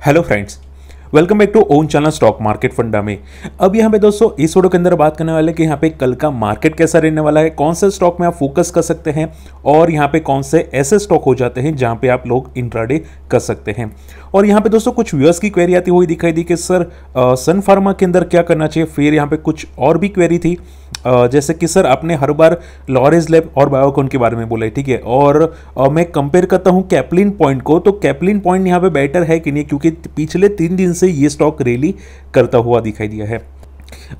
Hello friends, welcome back to own channel stock market funda में अब यहाँ पे दोस्तों इस वीडियो के अंदर बात करने वाले कि यहाँ पे कल का मार्केट कैसा रहने वाला है कौन से स्टॉक में आप फोकस कर सकते हैं और यहाँ पे कौन से ऐसे स्टॉक हो जाते हैं जहाँ पे आप लोग इंट्राडे कर सकते हैं और यहाँ पे दोस्तों कुछ व्यूअर्स की क्वेरी आती हुई दिखाई दी कि सर सन फार्मा के अंदर क्या करना चाहिए फिर यहाँ पे कुछ और भी क्वेरी थी जैसे कि सर आपने हर बार लॉरेज लैब और बायोकॉन के बारे में बोला है ठीक है और मैं कंपेयर करता हूँ कैपलिन पॉइंट को तो कैपलिन पॉइंट यहाँ पे बेटर है कि नहीं क्योंकि पिछले तीन दिन से से ये स्टॉक रैली करता हुआ दिखाई दिया है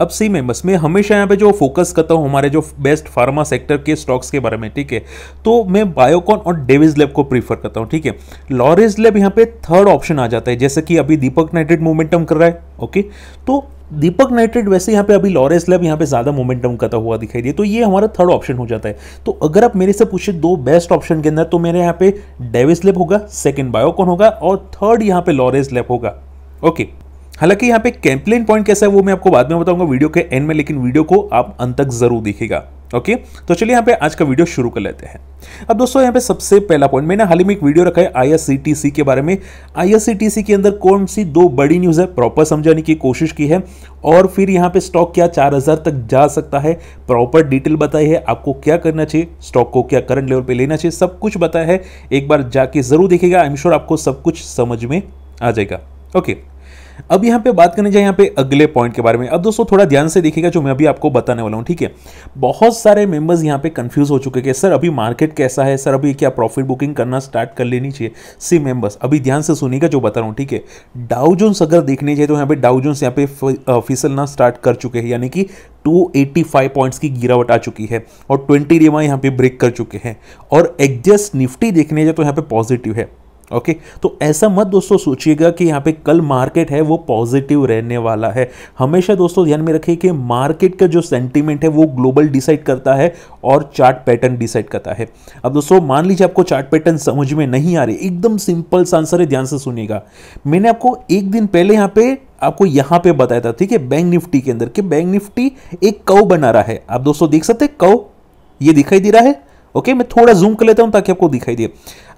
अब सी मेम्बर्स में हमेशा यहाँ पे जो फोकस करता हूँ हमारे जो बेस्ट फार्मा सेक्टर के स्टॉक्स के बारे में ठीक है तो मैं बायोकॉन और डेविज लैब को प्रीफर करता हूँ ठीक है लॉरेज लैब यहाँ पे थर्ड ऑप्शन आ जाता है जैसे कि अभी दीपक नाइट्रेट मोमेंटम कर रहा है ओके तो दीपक नाइट्रेट वैसे यहाँ पे अभी लॉरेज लैब यहाँ पे ज़्यादा मोमेंटम करता हुआ दिखाई दे तो ये हमारा थर्ड ऑप्शन हो जाता है तो अगर आप मेरे से पूछे दो बेस्ट ऑप्शन के अंदर तो मेरे यहाँ पे डेविज लैब होगा सेकेंड बायोकॉन होगा और थर्ड यहाँ पे लॉरेज लैब होगा ओके हालांकि यहाँ पे कैंप्लेन पॉइंट कैसा है वो मैं आपको बाद में बताऊंगा वीडियो के एंड में लेकिन वीडियो को आप अंत तक जरूर देखेगा ओके तो चलिए यहाँ पे आज का वीडियो शुरू कर लेते हैं अब दोस्तों यहाँ पे सबसे पहला पॉइंट मैंने हाल ही में एक वीडियो रखा है आईएससीटीसी के बारे में आईएससीटीसी के अंदर कौन सी दो बड़ी न्यूज़ है प्रॉपर समझाने की कोशिश की है और फिर यहाँ पे स्टॉक क्या हजार तक जा सकता है प्रॉपर डिटेल बताई है आपको क्या करना चाहिए स्टॉक को क्या करंट लेवल पर लेना चाहिए सब कुछ बताया है एक बार जाके जरूर देखेगा आई एम श्योर आपको सब कुछ समझ में आ जाएगा ओके अब यहां पे बात करने जाए यहां पे अगले पॉइंट के बारे में अब दोस्तों थोड़ा ध्यान से देखिएगा जो मैं अभी आपको बताने वाला हूँ ठीक है बहुत सारे मेंबर्स यहाँ पे कंफ्यूज हो चुके हैं सर अभी मार्केट कैसा है सर अभी क्या प्रॉफिट बुकिंग करना स्टार्ट कर लेनी चाहिए सी मेंबर्स अभी ध्यान से सुनिएगा जो बता रहा हूं ठीक है डाउजोन्स अगर देखने जाए तो यहां पर डाउजोन्स यहाँ पे फिसलना स्टार्ट कर चुके हैं यानी कि 285 पॉइंट्स की गिरावट आ चुकी है और 20 रेमा यहाँ पे ब्रेक कर चुके हैं और एग्जस्ट निफ्टी देखने जाए तो यहाँ पे पॉजिटिव है ओके okay, तो ऐसा मत दोस्तों सोचिएगा कि यहाँ पे कल मार्केट है वो पॉजिटिव रहने वाला है हमेशा दोस्तों ध्यान में रखिए कि मार्केट का जो सेंटीमेंट है वो ग्लोबल डिसाइड करता है और चार्ट पैटर्न डिसाइड करता है अब दोस्तों मान लीजिए आपको चार्ट पैटर्न समझ में नहीं आ रही एकदम सिंपल आंसर है ध्यान से सुनिएगा मैंने आपको एक दिन पहले यहाँ पे आपको यहाँ पे बताया था ठीक है बैंक निफ्टी के अंदर कि बैंक निफ्टी एक कव बना रहा है आप दोस्तों देख सकते कव ये दिखाई दे रहा है ओके मैं थोड़ा जूम कर लेता हूं ताकि आपको दिखाई दे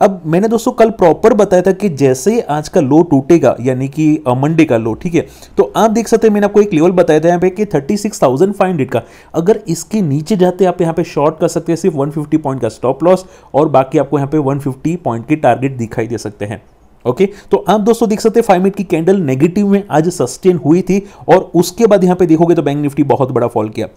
अब मैंने दोस्तों कल प्रॉपर बताया था कि जैसे आज का लो टूटेगा यानी कि मंडे का लो ठीक है तो आप देख सकते हैं मैंने आपको एक लेवल बताया था यहाँ पे कि thirty six thousand five hundred का अगर इसके नीचे जाते आप यहाँ पे शॉर्ट कर सकते हैं सिर्फ वन फिफ्टी पॉइंट का स्टॉप लॉस और बाकी आपको यहाँ पे वन फिफ्टी पॉइंट के टारगेट दिखाई दे सकते हैं ओके okay, तो आप दोस्तों देख सकते हैं फाइव मिनट की कैंडल नेगेटिव में आज सस्टेन हुई थी और उसके बाद यहां पे देखोगे तो बैंक निफ्टी बहुत बड़ा फॉल किया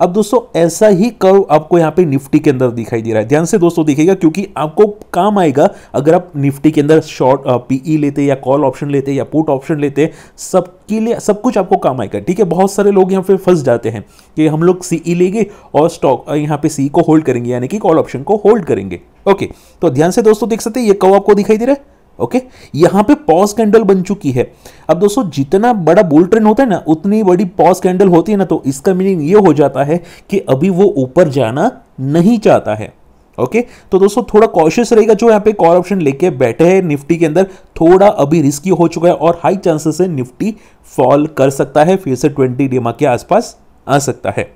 अब दोस्तों ऐसा ही कर्व आपको यहाँ पे निफ्टी के अंदर दिखाई दे रहा है ध्यान से दोस्तों देखिएगा क्योंकि आपको काम आएगा अगर आप निफ्टी के अंदर शॉर्ट पीई e लेते या कॉल ऑप्शन लेते या पुट ऑप्शन लेते सबके लिए सब कुछ आपको काम आएगा ठीक है बहुत सारे लोग यहाँ पे फंस जाते हैं कि हम लोग सीई e लेंगे और स्टॉक यहाँ पे सीई e को होल्ड करेंगे यानी कि कॉल ऑप्शन को होल्ड करेंगे ओके तो ध्यान से दोस्तों देख सकते हैं ये कव आपको दिखाई दे रहा है ओके यहां पे पॉज कैंडल बन चुकी है अब दोस्तों जितना बड़ा बुल ट्रेन होता है ना उतनी बड़ी पॉज कैंडल होती है ना तो इसका मीनिंग ये हो जाता है कि अभी वो ऊपर जाना नहीं चाहता है ओके okay? तो दोस्तों थोड़ा कॉशियस रहेगा जो यहाँ पे कॉल ऑप्शन लेके बैठे हैं निफ्टी के अंदर थोड़ा अभी रिस्की हो चुका है और हाई चांसेस है निफ्टी फॉल कर सकता है फिर से ट्वेंटी डीमा के आसपास आ सकता है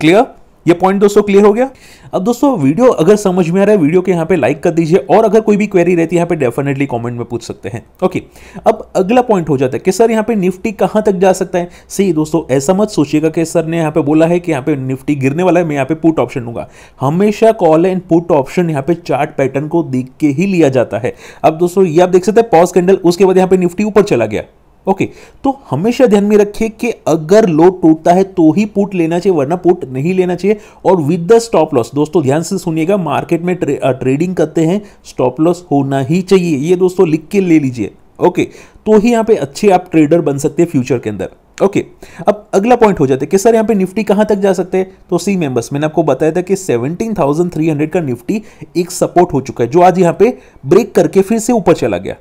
क्लियर ये पॉइंट दोस्तों क्लियर हो गया अब दोस्तों वीडियो अगर समझ में आ रहा है वीडियो के यहाँ पे लाइक कर दीजिए और अगर कोई भी क्वेरी रहती है यहाँ पे डेफिनेटली कमेंट में पूछ सकते हैं ओके अब अगला पॉइंट हो जाता है कि सर यहाँ पे निफ्टी कहाँ तक जा सकता है सही दोस्तों ऐसा मत सोचिएगा कि सर ने यहाँ पे बोला है कि यहाँ पे निफ्टी गिरने वाला है मैं यहाँ पे पुट ऑप्शन लूंगा हमेशा कॉल एंड पुट ऑप्शन यहाँ पे चार्ट पैटर्न को देख के ही लिया जाता है अब दोस्तों ये आप देख सकते हैं पॉज कैंडल उसके बाद यहाँ पे निफ्टी ऊपर चला गया ओके तो हमेशा ध्यान में रखिए कि अगर लो टूटता है तो ही पुट लेना चाहिए वरना पुट नहीं लेना चाहिए और विद द स्टॉप लॉस दोस्तों ध्यान से सुनिएगा मार्केट में ट्रे, ट्रेडिंग करते हैं स्टॉप लॉस होना ही चाहिए ये दोस्तों लिख के ले लीजिए ओके तो ही यहाँ पे अच्छे आप ट्रेडर बन सकते हैं फ्यूचर के अंदर ओके okay, अब अगला पॉइंट हो जाता है कि सर यहां पे निफ्टी कहां तक जा सकते हैं तो सी मेंबर्स मैंने आपको बताया था कि 17,300 का निफ्टी एक सपोर्ट हो चुका है जो आज यहां पे ब्रेक करके फिर से ऊपर चला गया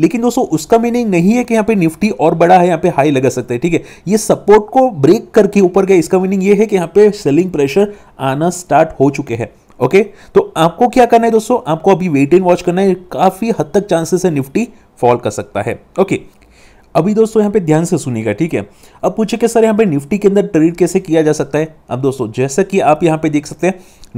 लेकिन दोस्तों उसका मीनिंग नहीं है कि यहाँ पे निफ्टी और बड़ा है यहाँ पे हाई लगा सकते हैं ठीक है ये सपोर्ट को ब्रेक करके ऊपर गया इसका मीनिंग ये है कि यहाँ पे सेलिंग प्रेशर आना स्टार्ट हो चुके हैं ओके तो आपको क्या करना है दोस्तों आपको अभी वेट एंड वॉच करना है काफ़ी हद तक चांसेस है निफ्टी फॉल कर सकता है ओके अभी दोस्तों यहाँ पे ध्यान से सुनिएगा ठीक है अब पूछे कि सर यहाँ पे निफ्टी के अंदर ट्रेड कैसे किया जा सकता है अब दोस्तों जैसा कि आप यहाँ पे देख सकते हैं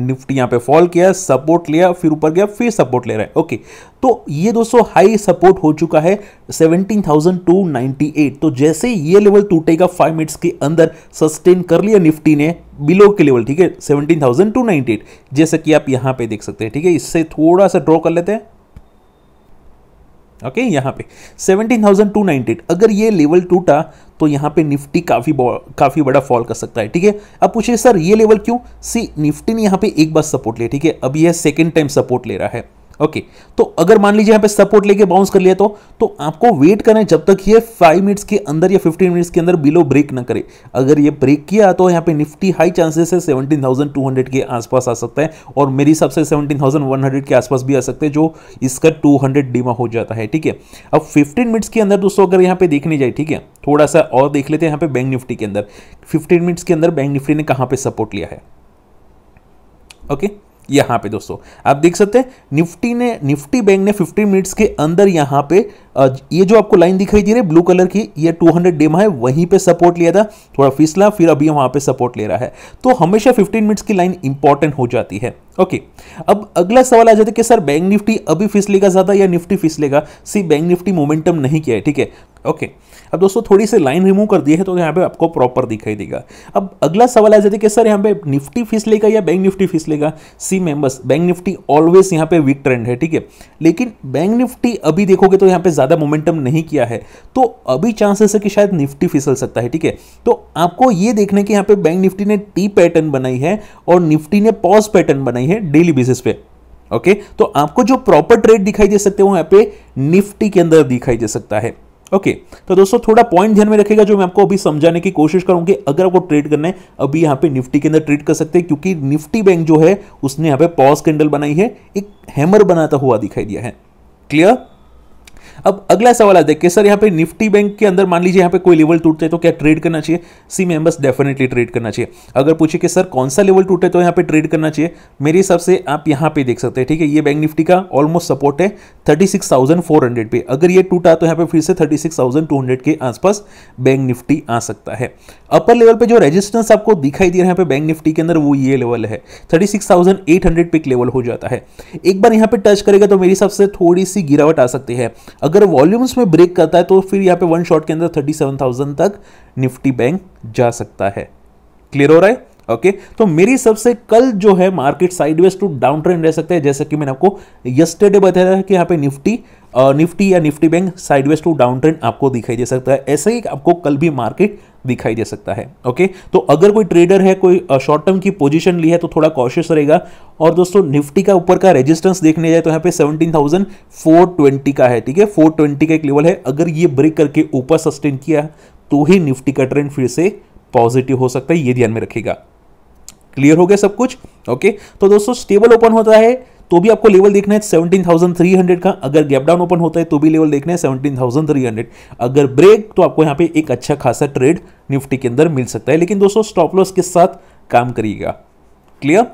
निफ्टी यहाँ पे फॉल किया सपोर्ट लिया फिर ऊपर गया फिर सपोर्ट ले रहा है ओके तो ये दोस्तों हाई सपोर्ट हो चुका है 17,298 तो जैसे ये लेवल टूटेगा फाइव मिनट्स के अंदर सस्टेन कर लिया निफ्टी ने बिलो के लेवल ठीक है सेवनटीन जैसा कि आप यहाँ पे देख सकते हैं ठीक है इससे थोड़ा सा ड्रॉ कर लेते हैं ओके okay, यहाँ पे 17,298 अगर ये लेवल टूटा तो यहाँ पे निफ्टी काफ़ी काफ़ी बड़ा फॉल कर सकता है ठीक है अब पूछिए सर ये लेवल क्यों सी निफ्टी ने यहाँ पे एक बार सपोर्ट लिया ठीक है अब यह सेकेंड टाइम सपोर्ट ले रहा है ओके तो अगर मान लीजिए यहां पे सपोर्ट लेके बाउंस कर लिया तो तो आपको वेट करना है जब तक ये फाइव मिनट्स के अंदर या फिफ्टीन मिनट्स के अंदर बिलो ब्रेक ना करे अगर ये ब्रेक किया तो यहां पे निफ्टी हाई चांसेस है सेवनटीन थाउजेंड टू हंड्रेड के आसपास आ सकता है और मेरे हिसाब से सेवनटीन थाउजेंड वन हंड्रेड के आसपास भी आ सकते हैं जो इसका टू हंड्रेड डीमा हो जाता है ठीक है अब फिफ्टीन मिनट्स के अंदर दोस्तों अगर यहाँ पे देखने जाए ठीक है थोड़ा सा और देख लेते हैं यहाँ पे बैंक निफ्टी के अंदर फिफ्टीन मिनट्स के अंदर बैंक निफ्टी ने कहाँ पर सपोर्ट लिया है ओके okay? यहाँ पे दोस्तों आप देख सकते हैं निफ्टी ने निफ्टी बैंक ने 15 मिनट्स के अंदर यहाँ पे ये जो आपको लाइन दिखाई दे रही है ब्लू कलर की ये 200 डेमा है वहीं पे सपोर्ट लिया था थोड़ा फिसला फिर अभी वहाँ पे सपोर्ट ले रहा है तो हमेशा 15 मिनट्स की लाइन इंपॉर्टेंट हो जाती है ओके अब अगला सवाल आ जाता है कि सर बैंक निफ्टी अभी फिसलेगा ज़्यादा या निफ्टी फिसलेगा सी बैंक निफ्टी मोमेंटम नहीं किया है ठीक है ओके अब दोस्तों थोड़ी सी लाइन रिमूव कर दी है तो यहाँ पे आपको प्रॉपर दिखाई देगा अब अगला सवाल आ जाता है कि सर यहाँ पे निफ्टी फीस लेगा या बैंक निफ्टी फीस लेगा see members bank Nifty always यहाँ पे वीक ट्रेंड है ठीक है लेकिन बैंक निफ्टी अभी देखोगे तो यहाँ पे ज़्यादा मोमेंटम नहीं किया है तो अभी चांसेस है कि शायद निफ्टी फिसल सकता है ठीक है तो आपको ये देखने के यहाँ पे बैंक निफ्टी ने टी पैटर्न बनाई है और निफ्टी ने पॉज पैटर्न बनाई है डेली बेसिस पे ओके तो आपको जो प्रॉपर ट्रेड दिखाई दे सकते हो यहाँ पे निफ्टी के अंदर दिखाई दे सकता है ओके तो दोस्तों थोड़ा पॉइंट ध्यान में रखेगा जो मैं आपको अभी समझाने की कोशिश करूंगी अगर आपको ट्रेड करना है अभी यहाँ पे निफ्टी के अंदर ट्रेड कर सकते हैं क्योंकि निफ्टी बैंक जो है उसने यहाँ पे पॉज कैंडल बनाई है एक हैमर बनाता हुआ दिखाई दिया है क्लियर अब अगला सवाल आता है कि सर यहाँ पे निफ्टी बैंक के अंदर मान लीजिए यहाँ पे कोई लेवल टूटते तो क्या ट्रेड करना चाहिए सी मेंबर्स डेफिनेटली ट्रेड करना चाहिए अगर पूछे कि सर कौन सा लेवल टूटे तो यहाँ पे ट्रेड करना चाहिए मेरे हिसाब से आप यहाँ पे देख सकते हैं ठीक है ये बैंक निफ्टी का ऑलमोस्ट सपोर्ट है थर्टी पे अगर ये टूटा तो यहाँ पे फिर से थर्टी के आसपास बैंक निफ्टी आ सकता है अपर लेवल पर जो रेजिस्टेंस आपको दिखाई दे रहा है यहाँ पे बैंक निफ्टी के अंदर वो ये लेवल है थर्टी सिक्स लेवल हो जाता है एक बार यहाँ पे टच करेगा तो मेरे हिसाब से थोड़ी सी गिरावट आ सकती है अगर वॉल्यूम्स में ब्रेक करता है तो फिर यहाँ पे वन शॉट के अंदर थर्टी सेवन थाउजेंड तक निफ्टी बैंक जा सकता है क्लियर हो रहा है ओके okay, तो मेरी सबसे कल जो है market sideways to down trend रह सकता है जैसा कि मैंने आपको यस्टरडे बताया था कि यहाँ पे निफ्टी निफ्टी या Nifty bank sideways to down trend आपको दिखाई दे सकता है ऐसे ही आपको कल भी मार्केट दिखाई दे सकता है ओके तो अगर कोई ट्रेडर है कोई शॉर्ट टर्म की पोजीशन ली है तो थोड़ा कॉशियस रहेगा और दोस्तों निफ्टी का ऊपर का रेजिस्टेंस देखने जाए तो यहाँ पे 17,420 का है ठीक है 420 का एक लेवल है अगर ये ब्रेक करके ऊपर सस्टेन किया तो ही निफ्टी का ट्रेंड फिर से पॉजिटिव हो सकता है ये ध्यान में रखेगा क्लियर हो गया सब कुछ ओके तो दोस्तों स्टेबल ओपन होता है तो भी आपको लेवल देखना है 17,300 का अगर गैप डाउन ओपन होता है तो भी लेवल देखना है 17,300 अगर ब्रेक तो आपको यहाँ पे एक अच्छा खासा ट्रेड निफ्टी के अंदर मिल सकता है लेकिन दोस्तों स्टॉप लॉस के साथ काम करिएगा क्लियर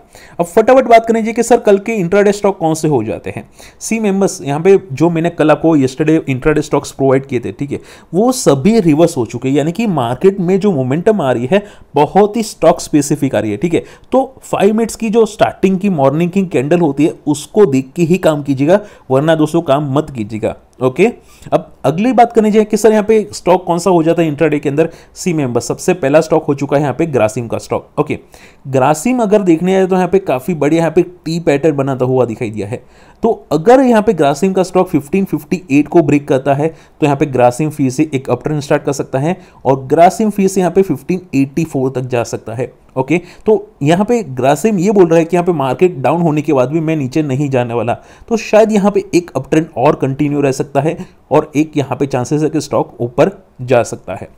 अब फटाफट बात करें कि सर कल के इंट्राडे स्टॉक कौन से हो जाते हैं सी मेंबर्स यहाँ पे जो मैंने कल आपको यस्टरडे इंट्राडे स्टॉक्स प्रोवाइड किए थे ठीक है वो सभी रिवर्स हो चुके हैं यानी कि मार्केट में जो मोमेंटम आ रही है बहुत ही स्टॉक स्पेसिफिक आ रही है ठीक है तो फाइव मिनट्स की जो स्टार्टिंग की मॉर्निंग की कैंडल होती है उसको देख के ही काम कीजिएगा वरना दोस्तों काम मत कीजिएगा ओके okay? अब अगली बात करनी चाहिए कि सर यहाँ पे स्टॉक कौन सा हो जाता है इंट्राडे के अंदर सी मेंबर सबसे पहला स्टॉक हो चुका है यहाँ पे ग्रासिम का स्टॉक ओके okay? ग्रासिम अगर देखने आए तो यहाँ पे काफ़ी बढ़िया यहाँ पे टी पैटर्न बनाता हुआ दिखाई दिया है तो अगर यहाँ पे ग्रासिम का स्टॉक 1558 को ब्रेक करता है तो यहाँ पे ग्रासिम फीस से एक अपटर्न स्टार्ट कर सकता है और ग्रासिम फीस से यहाँ पे फिफ्टीन तक जा सकता है ओके तो यहाँ पे ग्रासिम ये बोल रहा है कि यहाँ पे मार्केट डाउन होने के बाद भी मैं नीचे नहीं जाने वाला तो शायद यहाँ पे एक अप ट्रेंड और कंटिन्यू रह सकता है और एक यहाँ पे चांसेस है कि स्टॉक ऊपर जा सकता है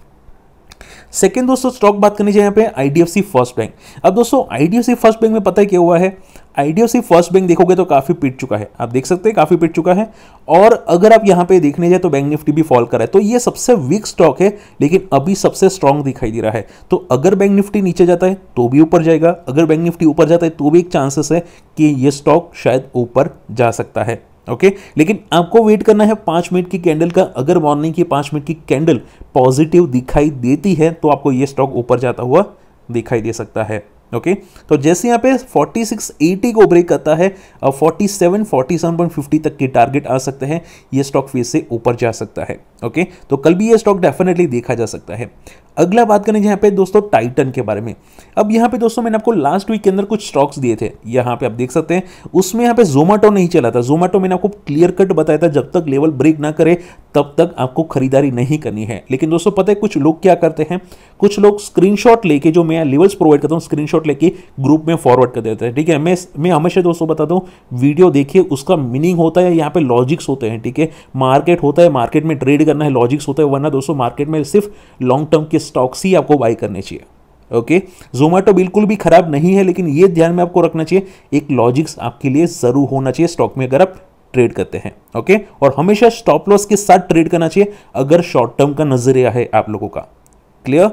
सेकेंड दोस्तों स्टॉक बात करनी चाहिए यहाँ पे आईडीएफसी फर्स्ट बैंक अब दोस्तों आईडीएफसी फर्स्ट बैंक में पता है क्या हुआ है आईडीएफसी फर्स्ट बैंक देखोगे तो काफ़ी पिट चुका है आप देख सकते हैं काफ़ी पिट चुका है और अगर आप यहाँ पे देखने जाए तो बैंक निफ्टी भी फॉल करा है तो ये सबसे वीक स्टॉक है लेकिन अभी सबसे स्ट्रांग दिखाई दे रहा है तो अगर बैंक निफ्टी नीचे जाता है तो भी ऊपर जाएगा अगर बैंक निफ्टी ऊपर जाता है तो भी एक चांसेस है कि ये स्टॉक शायद ऊपर जा सकता है ओके लेकिन आपको वेट करना है पांच मिनट की कैंडल का अगर मॉर्निंग की पांच मिनट की कैंडल पॉजिटिव दिखाई देती है तो आपको ये स्टॉक ऊपर जाता हुआ दिखाई दे सकता है ओके okay? तो जैसे यहाँ पे 4680 को ब्रेक करता है अब 47 47.50 तक के टारगेट आ सकते हैं ये स्टॉक फिर से ऊपर जा सकता है ओके okay? तो कल भी ये स्टॉक डेफिनेटली देखा जा सकता है अगला बात करेंगे यहाँ पे दोस्तों टाइटन के बारे में अब यहाँ पे दोस्तों मैंने आपको लास्ट वीक के अंदर कुछ स्टॉक्स दिए थे यहाँ पे आप देख सकते हैं उसमें यहाँ पे जोमेटो नहीं चला था जोमेटो मैंने आपको क्लियर कट बताया था जब तक लेवल ब्रेक ना करे तब तक आपको खरीदारी नहीं करनी है लेकिन दोस्तों पता है कुछ लोग क्या करते हैं कुछ लोग स्क्रीन लेके जो मैं लेवल्स प्रोवाइड करता हूँ स्क्रीन लेके ग्रुप में फॉरवर्ड कर देते हैं ठीक है मैं मैं हमेशा दोस्तों बताता हूँ वीडियो देखिए उसका मीनिंग होता है यहाँ पे लॉजिक्स होते हैं ठीक है मार्केट होता है मार्केट में ट्रेड करना है लॉजिक्स होता है वरना दोस्तों मार्केट में सिर्फ लॉन्ग टर्म के स्टॉक्स ही आपको बाई करने चाहिए ओके जोमेटो बिल्कुल भी खराब नहीं है लेकिन ये ध्यान में आपको रखना चाहिए एक लॉजिक्स आपके लिए जरूर होना चाहिए स्टॉक में अगर आप ट्रेड करते हैं ओके और हमेशा स्टॉप लॉस के साथ ट्रेड करना चाहिए अगर शॉर्ट टर्म का नजरिया है आप लोगों का क्लियर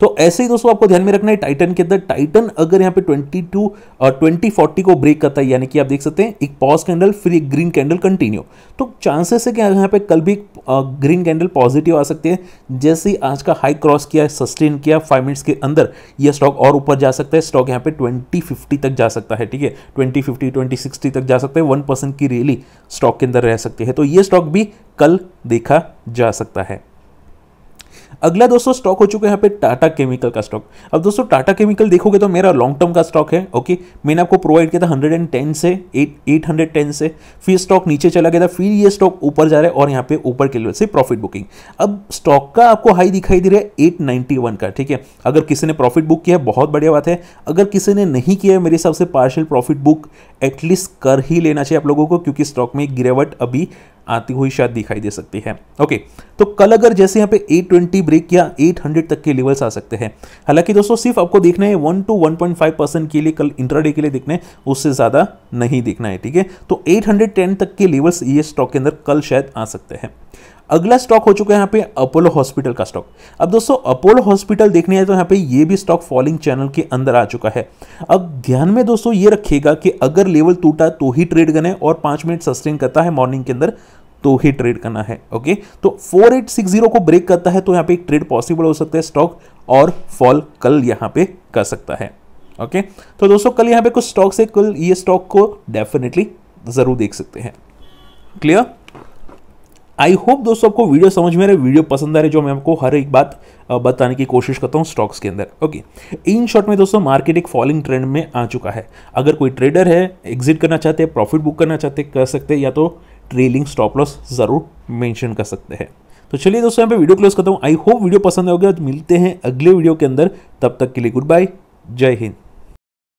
तो ऐसे ही दोस्तों आपको ध्यान में रखना है टाइटन के अंदर टाइटन अगर यहाँ पे 22 और 2040 को ब्रेक करता है यानी कि आप देख सकते हैं एक पॉज कैंडल फिर एक ग्रीन कैंडल कंटिन्यू तो चांसेस है कि यहाँ पे कल भी ग्रीन कैंडल पॉजिटिव आ सकते हैं जैसे ही आज का हाई क्रॉस किया सस्टेन किया फाइव मिनट्स के अंदर यह स्टॉक और ऊपर जा सकता है स्टॉक यहाँ पे ट्वेंटी फिफ्टी तक जा सकता है ठीक है ट्वेंटी फिफ्टी ट्वेंटी सिक्सटी तक जा सकता है वन परसेंट की रैली स्टॉक के अंदर रह सकती है तो ये स्टॉक भी कल देखा जा सकता है अगला दोस्तों स्टॉक हो चुका है यहाँ पे टाटा केमिकल का स्टॉक अब दोस्तों टाटा केमिकल देखोगे तो मेरा लॉन्ग टर्म का स्टॉक है ओके मैंने आपको प्रोवाइड किया था हंड्रेड एंड टेन से एट हंड्रेड टेन से फिर स्टॉक नीचे चला गया था फिर ये स्टॉक ऊपर जा रहा है और यहाँ पे ऊपर के लिए से प्रॉफिट बुकिंग अब स्टॉक का आपको हाई दिखाई दे रहा है एट नाइन्टी वन का ठीक है अगर किसी ने प्रॉफिट बुक किया है बहुत बढ़िया बात है अगर किसी ने नहीं किया है मेरे हिसाब से पार्शल प्रॉफिट बुक एटलीस्ट कर ही लेना चाहिए आप लोगों को क्योंकि स्टॉक में गिरावट अभी आती हुई शायद दिखाई दे सकती है ओके तो कल अगर जैसे यहाँ पे 820 ब्रेक या 800 तक के लेवल्स आ सकते हैं हालांकि दोस्तों सिर्फ आपको देखना है 1 टू 1.5 परसेंट के लिए कल इंट्राडे के लिए देखना है उससे ज़्यादा नहीं देखना है ठीक है तो 810 तक के लेवल्स ये स्टॉक के अंदर कल शायद आ सकते हैं अगला स्टॉक हो चुका है यहाँ पे अपोलो हॉस्पिटल का स्टॉक अब दोस्तों अपोलो हॉस्पिटल देखने हैं तो यहाँ पे ये भी स्टॉक फॉलिंग चैनल के अंदर आ चुका है अब ध्यान में दोस्तों ये रखिएगा कि अगर लेवल टूटा तो ही ट्रेड करना है और पाँच मिनट सस्टेन करता है मॉर्निंग के अंदर तो ही ट्रेड करना है ओके तो 4860 को ब्रेक करता है तो यहाँ पे एक ट्रेड पॉसिबल हो सकता है स्टॉक और फॉल कल यहाँ पे कर सकता है ओके तो दोस्तों कल यहाँ पे कुछ स्टॉक से कल ये स्टॉक को डेफिनेटली ज़रूर देख सकते हैं क्लियर आई होप दोस्तों आपको वीडियो समझ में रहे वीडियो पसंद आ रही जो मैं आपको हर एक बात बताने की कोशिश करता हूँ स्टॉक्स के अंदर ओके इन शॉर्ट में दोस्तों मार्केट एक फॉलिंग ट्रेंड में आ चुका है अगर कोई ट्रेडर है एग्जिट करना चाहते हैं प्रॉफिट बुक करना चाहते कर सकते हैं या तो ट्रेलिंग स्टॉप लॉस ज़रूर मेंशन कर सकते हैं तो चलिए दोस्तों यहाँ पे वीडियो क्लोज करता हूँ आई होप वीडियो पसंद आओगे मिलते हैं अगले वीडियो के अंदर तब तक के लिए गुड बाय जय हिंद